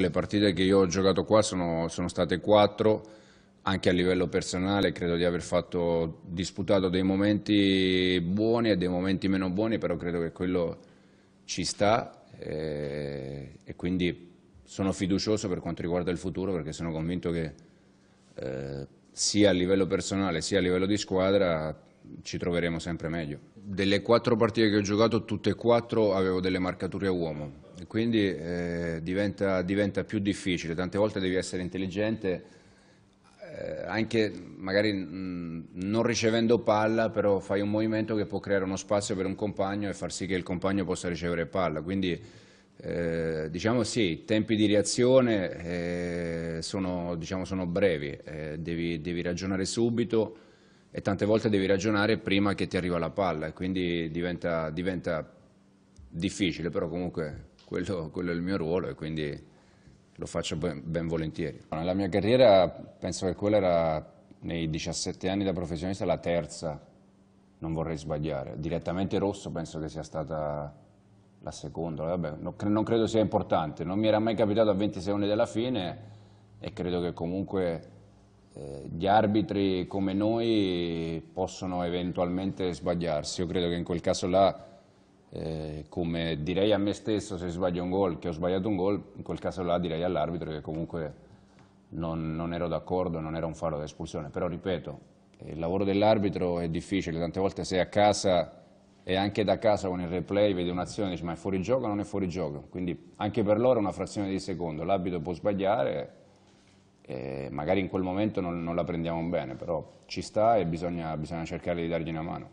Le partite che io ho giocato qua sono, sono state quattro, anche a livello personale credo di aver fatto, disputato dei momenti buoni e dei momenti meno buoni, però credo che quello ci sta e, eh, e quindi sono fiducioso per quanto riguarda il futuro perché sono convinto che eh, sia a livello personale sia a livello di squadra ci troveremo sempre meglio. Delle quattro partite che ho giocato, tutte e quattro avevo delle marcature a uomo, quindi eh, diventa, diventa, più difficile, tante volte devi essere intelligente, eh, anche magari mh, mm, non ricevendo palla, però fai un movimento che può creare uno spazio per un compagno e far sì che il compagno possa ricevere palla, quindi... Eh, diciamo sì, i tempi di reazione eh, sono, diciamo, sono, brevi, eh, devi, devi, ragionare subito e tante volte devi ragionare prima che ti arriva la palla e quindi diventa, diventa difficile, però comunque quello, quello è il mio ruolo e quindi lo faccio ben, ben, volentieri. Nella mia carriera penso che quella era nei 17 anni da professionista la terza, non vorrei sbagliare. Direttamente rosso penso che sia stata la seconda, Vabbè, no, non credo sia importante, non mi era mai capitato a 20 secondi dalla fine e credo che comunque eh, gli arbitri come noi possono eventualmente sbagliarsi. Io credo che in quel caso là eh, come direi a me stesso se sbaglio un gol che ho sbagliato un gol, in quel caso là direi all'arbitro che comunque non, non ero d'accordo, non era un faro da espulsione, però ripeto, eh, il lavoro dell'arbitro è difficile, tante volte sei a casa e anche da casa con il replay vedi un'azione e dici ma è fuori gioco o non è fuori gioco, quindi anche per loro è una frazione di secondo, l'arbitro può sbagliare e eh, magari in quel momento non, non, la prendiamo bene, però ci sta e bisogna, bisogna cercare di dargli una mano.